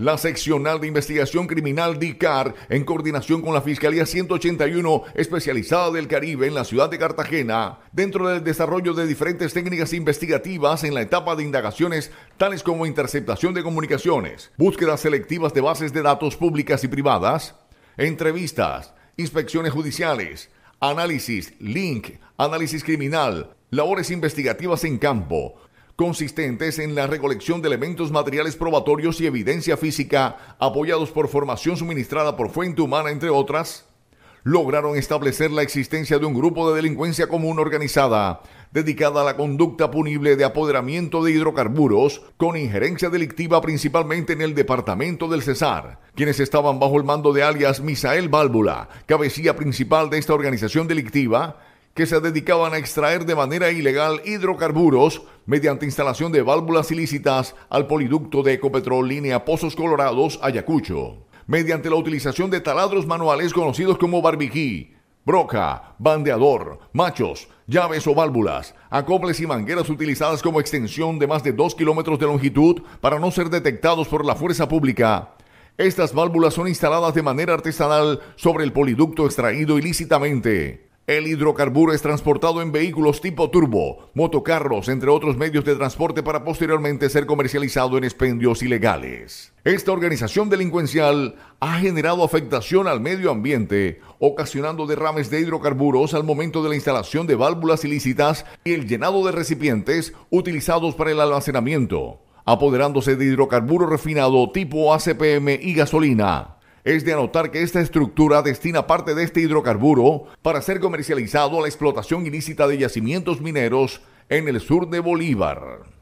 La seccional de investigación criminal DICAR, en coordinación con la Fiscalía 181 especializada del Caribe en la ciudad de Cartagena, dentro del desarrollo de diferentes técnicas investigativas en la etapa de indagaciones, tales como interceptación de comunicaciones, búsquedas selectivas de bases de datos públicas y privadas, entrevistas, inspecciones judiciales, análisis, link, análisis criminal, labores investigativas en campo, consistentes en la recolección de elementos materiales probatorios y evidencia física, apoyados por formación suministrada por fuente humana, entre otras, lograron establecer la existencia de un grupo de delincuencia común organizada, dedicada a la conducta punible de apoderamiento de hidrocarburos, con injerencia delictiva principalmente en el departamento del Cesar, quienes estaban bajo el mando de alias Misael Válvula, cabecilla principal de esta organización delictiva, que se dedicaban a extraer de manera ilegal hidrocarburos mediante instalación de válvulas ilícitas al poliducto de Ecopetrol línea Pozos Colorados, Ayacucho, mediante la utilización de taladros manuales conocidos como barbijí, broca, bandeador, machos, llaves o válvulas, acoples y mangueras utilizadas como extensión de más de 2 kilómetros de longitud para no ser detectados por la fuerza pública. Estas válvulas son instaladas de manera artesanal sobre el poliducto extraído ilícitamente. El hidrocarburo es transportado en vehículos tipo turbo, motocarros, entre otros medios de transporte para posteriormente ser comercializado en expendios ilegales. Esta organización delincuencial ha generado afectación al medio ambiente, ocasionando derrames de hidrocarburos al momento de la instalación de válvulas ilícitas y el llenado de recipientes utilizados para el almacenamiento, apoderándose de hidrocarburo refinado tipo ACPM y gasolina es de anotar que esta estructura destina parte de este hidrocarburo para ser comercializado a la explotación ilícita de yacimientos mineros en el sur de Bolívar.